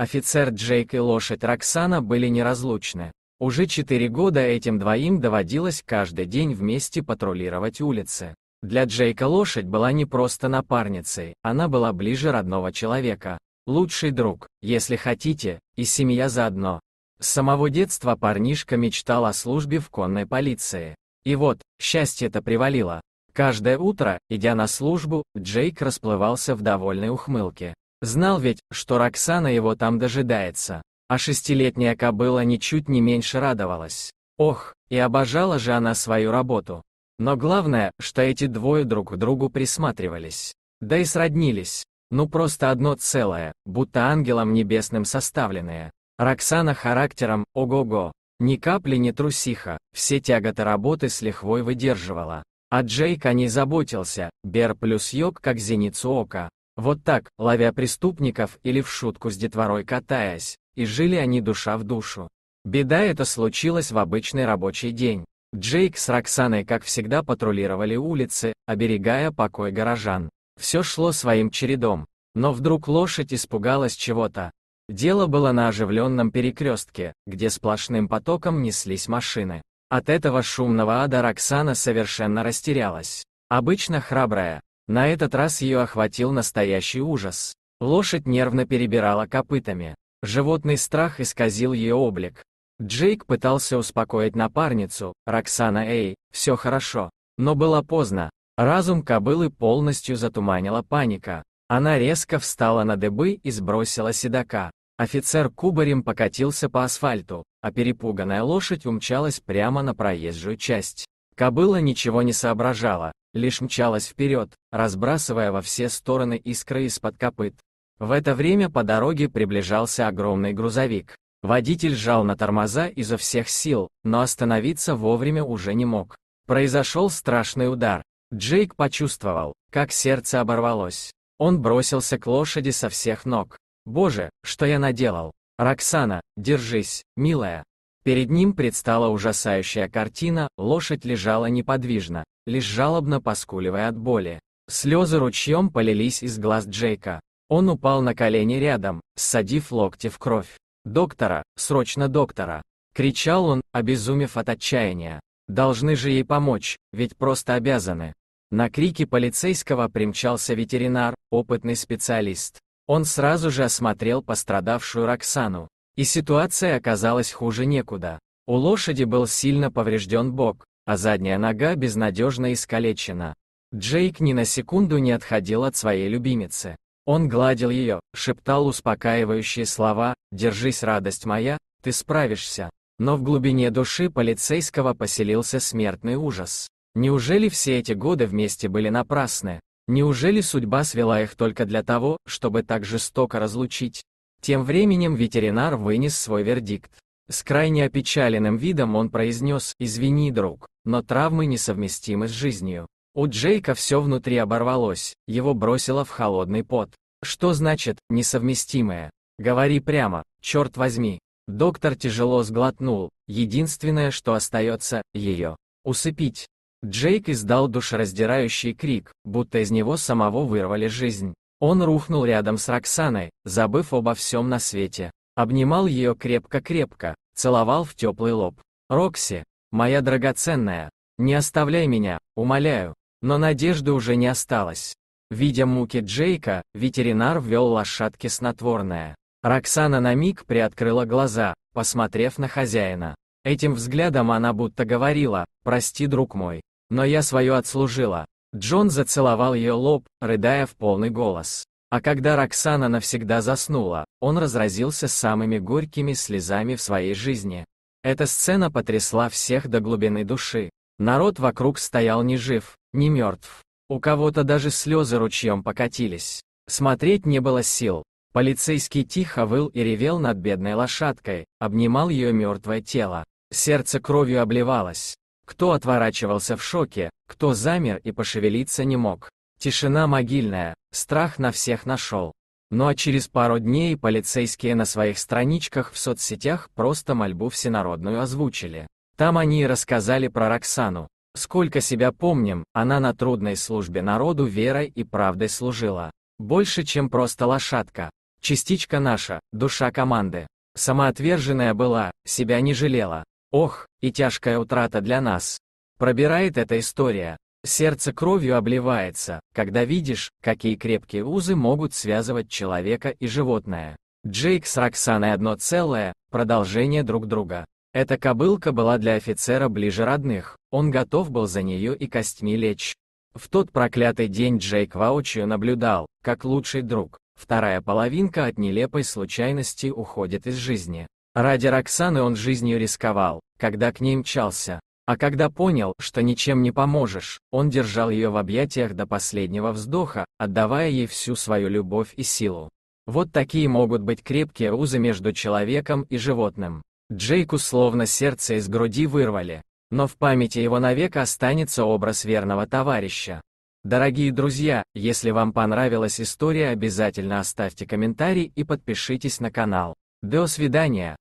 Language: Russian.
Офицер Джейк и лошадь Роксана были неразлучны. Уже четыре года этим двоим доводилось каждый день вместе патрулировать улицы. Для Джейка лошадь была не просто напарницей, она была ближе родного человека. Лучший друг, если хотите, и семья заодно. С самого детства парнишка мечтал о службе в конной полиции. И вот, счастье-то привалило. Каждое утро, идя на службу, Джейк расплывался в довольной ухмылке. Знал ведь, что Роксана его там дожидается. А шестилетняя кобыла ничуть не меньше радовалась. Ох, и обожала же она свою работу. Но главное, что эти двое друг к другу присматривались. Да и сроднились. Ну просто одно целое, будто ангелом небесным составленные. Роксана характером, ого-го. Ни капли не трусиха, все тяготы работы с лихвой выдерживала. А Джейк о ней заботился, Бер плюс Йог как зеницу ока. Вот так, ловя преступников или в шутку с детворой катаясь, и жили они душа в душу. Беда это случилась в обычный рабочий день. Джейк с Роксаной, как всегда, патрулировали улицы, оберегая покой горожан. Все шло своим чередом. Но вдруг лошадь испугалась чего-то. Дело было на оживленном перекрестке, где сплошным потоком неслись машины. От этого шумного ада Роксана совершенно растерялась. Обычно храбрая, на этот раз ее охватил настоящий ужас. Лошадь нервно перебирала копытами. Животный страх исказил ее облик. Джейк пытался успокоить напарницу, Роксана Эй, все хорошо. Но было поздно. Разум кобылы полностью затуманила паника. Она резко встала на дыбы и сбросила седока. Офицер кубарем покатился по асфальту, а перепуганная лошадь умчалась прямо на проезжую часть. Кобыла ничего не соображала, лишь мчалась вперед, разбрасывая во все стороны искры из-под копыт. В это время по дороге приближался огромный грузовик. Водитель жал на тормоза изо всех сил, но остановиться вовремя уже не мог. Произошел страшный удар. Джейк почувствовал, как сердце оборвалось. Он бросился к лошади со всех ног. «Боже, что я наделал! Роксана, держись, милая!» Перед ним предстала ужасающая картина, лошадь лежала неподвижно, лишь жалобно поскуливая от боли. Слезы ручьем полились из глаз Джейка. Он упал на колени рядом, ссадив локти в кровь. «Доктора, срочно доктора!» Кричал он, обезумев от отчаяния. «Должны же ей помочь, ведь просто обязаны!» На крики полицейского примчался ветеринар, опытный специалист. Он сразу же осмотрел пострадавшую Роксану, и ситуация оказалась хуже некуда. У лошади был сильно поврежден бок, а задняя нога безнадежно искалечена. Джейк ни на секунду не отходил от своей любимицы. Он гладил ее, шептал успокаивающие слова «Держись, радость моя, ты справишься». Но в глубине души полицейского поселился смертный ужас. Неужели все эти годы вместе были напрасны? Неужели судьба свела их только для того, чтобы так жестоко разлучить? Тем временем ветеринар вынес свой вердикт. С крайне опечаленным видом он произнес «Извини, друг, но травмы несовместимы с жизнью». У Джейка все внутри оборвалось, его бросило в холодный пот. Что значит «несовместимое»? Говори прямо, черт возьми. Доктор тяжело сглотнул, единственное, что остается, ее. Усыпить. Джейк издал душераздирающий крик, будто из него самого вырвали жизнь. Он рухнул рядом с Роксаной, забыв обо всем на свете. Обнимал ее крепко-крепко, целовал в теплый лоб. «Рокси, моя драгоценная, не оставляй меня, умоляю». Но надежды уже не осталось. Видя муки Джейка, ветеринар ввел лошадке снотворное. Роксана на миг приоткрыла глаза, посмотрев на хозяина. Этим взглядом она будто говорила, «Прости, друг мой, но я свое отслужила, Джон зацеловал ее лоб, рыдая в полный голос. А когда Роксана навсегда заснула, он разразился самыми горькими слезами в своей жизни. Эта сцена потрясла всех до глубины души. Народ вокруг стоял ни жив, ни мертв. У кого-то даже слезы ручьем покатились. Смотреть не было сил. Полицейский тихо выл и ревел над бедной лошадкой, обнимал ее мертвое тело. Сердце кровью обливалось. Кто отворачивался в шоке, кто замер и пошевелиться не мог. Тишина могильная, страх на всех нашел. Ну а через пару дней полицейские на своих страничках в соцсетях просто мольбу всенародную озвучили. Там они и рассказали про Роксану. Сколько себя помним, она на трудной службе народу верой и правдой служила. Больше, чем просто лошадка. Частичка наша, душа команды. Самоотверженная была, себя не жалела. Ох, и тяжкая утрата для нас. Пробирает эта история. Сердце кровью обливается, когда видишь, какие крепкие узы могут связывать человека и животное. Джейк с Роксаной одно целое, продолжение друг друга. Эта кобылка была для офицера ближе родных, он готов был за нее и костьми лечь. В тот проклятый день Джейк воочию наблюдал, как лучший друг, вторая половинка от нелепой случайности уходит из жизни. Ради Роксаны он жизнью рисковал, когда к ней мчался. А когда понял, что ничем не поможешь, он держал ее в объятиях до последнего вздоха, отдавая ей всю свою любовь и силу. Вот такие могут быть крепкие узы между человеком и животным. Джейку словно сердце из груди вырвали. Но в памяти его навек останется образ верного товарища. Дорогие друзья, если вам понравилась история, обязательно оставьте комментарий и подпишитесь на канал до свидания